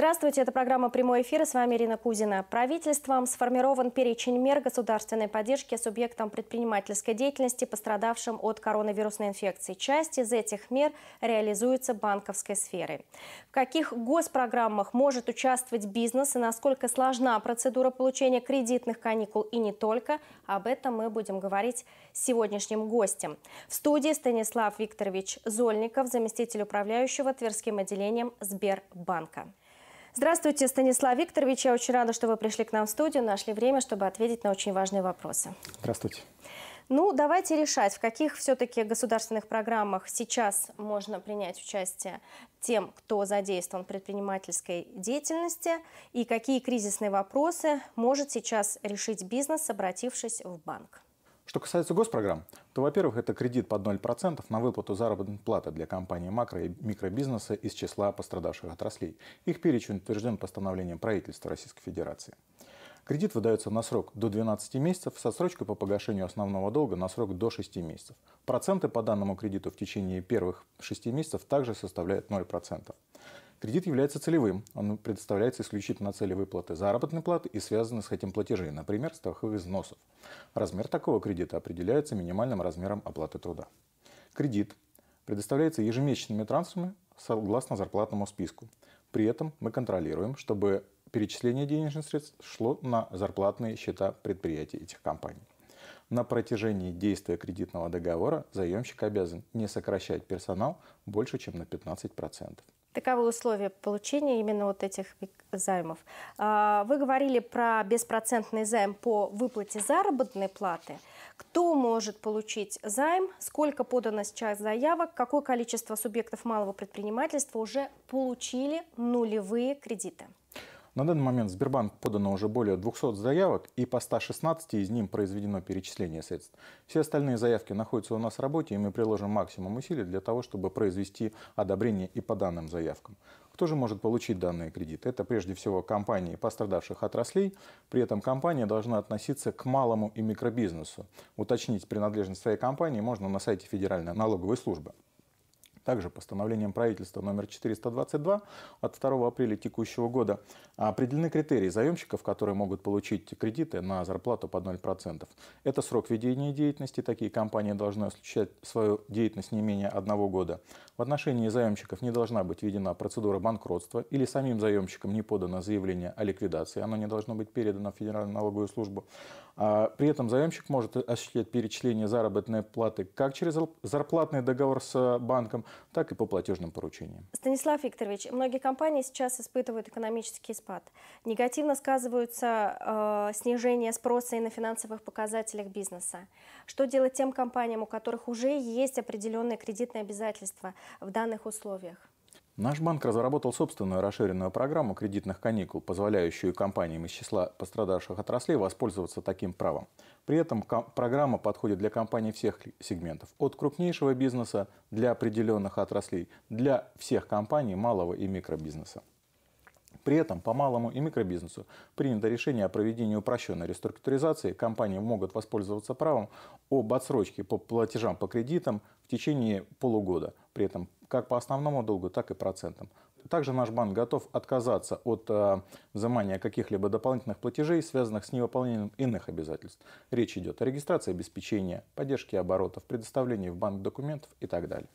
Здравствуйте, это программа «Прямой эфир» с вами Ирина Кузина. Правительством сформирован перечень мер государственной поддержки субъектам предпринимательской деятельности, пострадавшим от коронавирусной инфекции. Часть из этих мер реализуется банковской сферы. В каких госпрограммах может участвовать бизнес и насколько сложна процедура получения кредитных каникул и не только, об этом мы будем говорить с сегодняшним гостем. В студии Станислав Викторович Зольников, заместитель управляющего Тверским отделением Сбербанка. Здравствуйте, Станислав Викторович. Я очень рада, что вы пришли к нам в студию, нашли время, чтобы ответить на очень важные вопросы. Здравствуйте. Ну, давайте решать, в каких все-таки государственных программах сейчас можно принять участие тем, кто задействован в предпринимательской деятельности, и какие кризисные вопросы может сейчас решить бизнес, обратившись в банк. Что касается госпрограмм, то, во-первых, это кредит под 0% на выплату заработной платы для компаний макро- и микробизнеса из числа пострадавших отраслей. Их перечень утвержден постановлением правительства Российской Федерации. Кредит выдается на срок до 12 месяцев со срочкой по погашению основного долга на срок до 6 месяцев. Проценты по данному кредиту в течение первых 6 месяцев также составляют 0%. Кредит является целевым. Он предоставляется исключительно на цели выплаты заработной платы и связаны с этим платежей, например, страховых взносов. Размер такого кредита определяется минимальным размером оплаты труда. Кредит предоставляется ежемесячными трансферами согласно зарплатному списку. При этом мы контролируем, чтобы перечисление денежных средств шло на зарплатные счета предприятий этих компаний. На протяжении действия кредитного договора заемщик обязан не сокращать персонал больше, чем на 15%. Таковы условия получения именно вот этих займов. А, вы говорили про беспроцентный займ по выплате заработной платы. Кто может получить займ, сколько подано сейчас заявок, какое количество субъектов малого предпринимательства уже получили нулевые кредиты? На данный момент в Сбербанк подано уже более 200 заявок, и по 116 из них произведено перечисление средств. Все остальные заявки находятся у нас в работе, и мы приложим максимум усилий для того, чтобы произвести одобрение и по данным заявкам. Кто же может получить данный кредит? Это прежде всего компании пострадавших отраслей. При этом компания должна относиться к малому и микробизнесу. Уточнить принадлежность своей компании можно на сайте Федеральной налоговой службы. Также постановлением правительства номер 422 от 2 апреля текущего года определены критерии заемщиков, которые могут получить кредиты на зарплату под 0%. Это срок ведения деятельности. Такие компании должны осуществлять свою деятельность не менее одного года. В отношении заемщиков не должна быть введена процедура банкротства или самим заемщикам не подано заявление о ликвидации. Оно не должно быть передано в Федеральную налоговую службу. А при этом заемщик может осуществлять перечисление заработной платы как через зарплатный договор с банком – так и по платежным поручениям. Станислав Викторович, многие компании сейчас испытывают экономический спад. Негативно сказываются э, снижение спроса и на финансовых показателях бизнеса. Что делать тем компаниям, у которых уже есть определенные кредитные обязательства в данных условиях? Наш банк разработал собственную расширенную программу кредитных каникул, позволяющую компаниям из числа пострадавших отраслей воспользоваться таким правом. При этом программа подходит для компаний всех сегментов, от крупнейшего бизнеса для определенных отраслей, для всех компаний малого и микробизнеса. При этом по малому и микробизнесу принято решение о проведении упрощенной реструктуризации. Компании могут воспользоваться правом об отсрочке по платежам по кредитам в течение полугода. При этом как по основному долгу, так и процентам. Также наш банк готов отказаться от э, взимания каких-либо дополнительных платежей, связанных с невыполнением иных обязательств. Речь идет о регистрации обеспечения, поддержке оборотов, предоставлении в банк документов и так далее.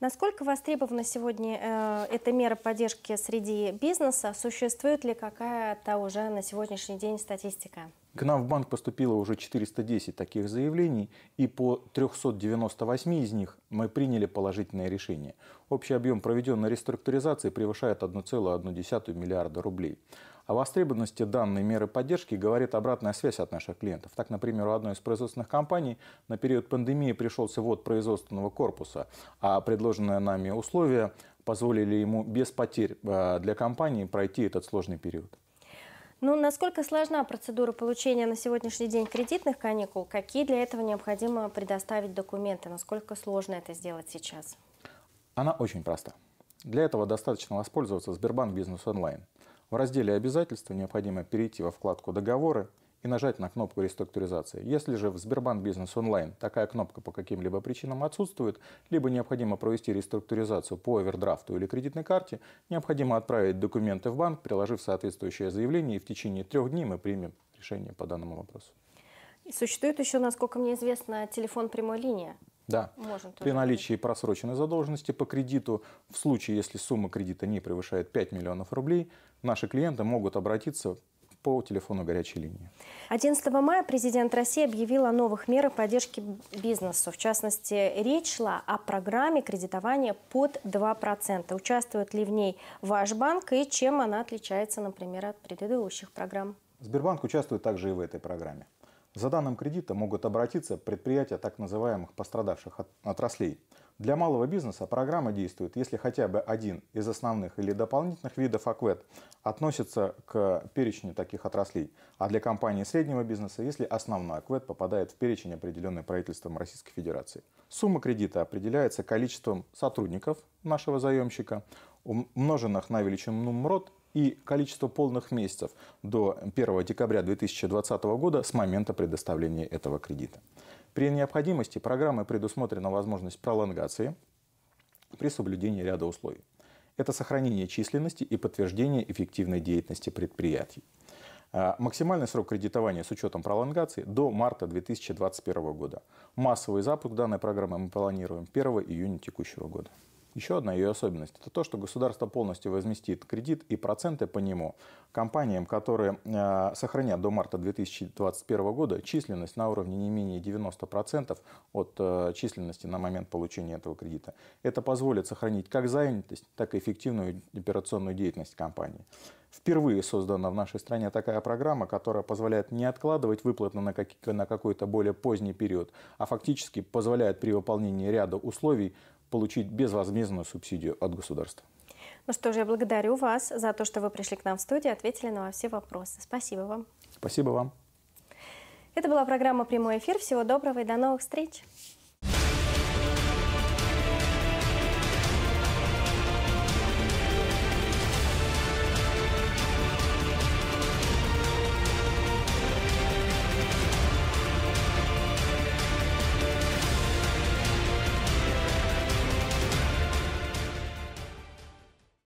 Насколько востребована сегодня э, эта мера поддержки среди бизнеса? Существует ли какая-то уже на сегодняшний день статистика? К нам в банк поступило уже 410 таких заявлений, и по 398 из них мы приняли положительное решение. Общий объем проведенной реструктуризации превышает 1,1 миллиарда рублей. О востребованности данной меры поддержки говорит обратная связь от наших клиентов. Так, например, у одной из производственных компаний на период пандемии пришелся ввод производственного корпуса, а предложенные нами условия позволили ему без потерь э, для компании пройти этот сложный период. Ну, насколько сложна процедура получения на сегодняшний день кредитных каникул? Какие для этого необходимо предоставить документы? Насколько сложно это сделать сейчас? Она очень проста. Для этого достаточно воспользоваться Сбербанк Бизнес Онлайн – в разделе «Обязательства» необходимо перейти во вкладку «Договоры» и нажать на кнопку реструктуризации. Если же в Сбербанк Бизнес Онлайн такая кнопка по каким-либо причинам отсутствует, либо необходимо провести реструктуризацию по овердрафту или кредитной карте, необходимо отправить документы в банк, приложив соответствующее заявление, и в течение трех дней мы примем решение по данному вопросу. существует еще, насколько мне известно, телефон прямой линии. Да. Можем При наличии быть. просроченной задолженности по кредиту, в случае, если сумма кредита не превышает 5 миллионов рублей, наши клиенты могут обратиться по телефону горячей линии. 11 мая президент России объявил о новых мерах поддержки бизнесу. В частности, речь шла о программе кредитования под 2%. Участвует ли в ней ваш банк и чем она отличается, например, от предыдущих программ? Сбербанк участвует также и в этой программе. За данным кредита могут обратиться предприятия так называемых пострадавших отраслей. Для малого бизнеса программа действует, если хотя бы один из основных или дополнительных видов АКВЭД относится к перечню таких отраслей, а для компании среднего бизнеса, если основной АКВЭД попадает в перечень, определенный правительством Российской Федерации. Сумма кредита определяется количеством сотрудников нашего заемщика, умноженных на величину МРОД и количество полных месяцев до 1 декабря 2020 года с момента предоставления этого кредита. При необходимости программы предусмотрена возможность пролонгации при соблюдении ряда условий. Это сохранение численности и подтверждение эффективной деятельности предприятий. А, максимальный срок кредитования с учетом пролонгации до марта 2021 года. Массовый запуск данной программы мы планируем 1 июня текущего года. Еще одна ее особенность – это то, что государство полностью возместит кредит и проценты по нему компаниям, которые э, сохранят до марта 2021 года численность на уровне не менее 90% от э, численности на момент получения этого кредита. Это позволит сохранить как занятость, так и эффективную операционную деятельность компании. Впервые создана в нашей стране такая программа, которая позволяет не откладывать выплаты на, как, на какой-то более поздний период, а фактически позволяет при выполнении ряда условий получить безвозмездную субсидию от государства. Ну что же, я благодарю вас за то, что вы пришли к нам в студию и ответили на все вопросы. Спасибо вам. Спасибо вам. Это была программа «Прямой эфир». Всего доброго и до новых встреч.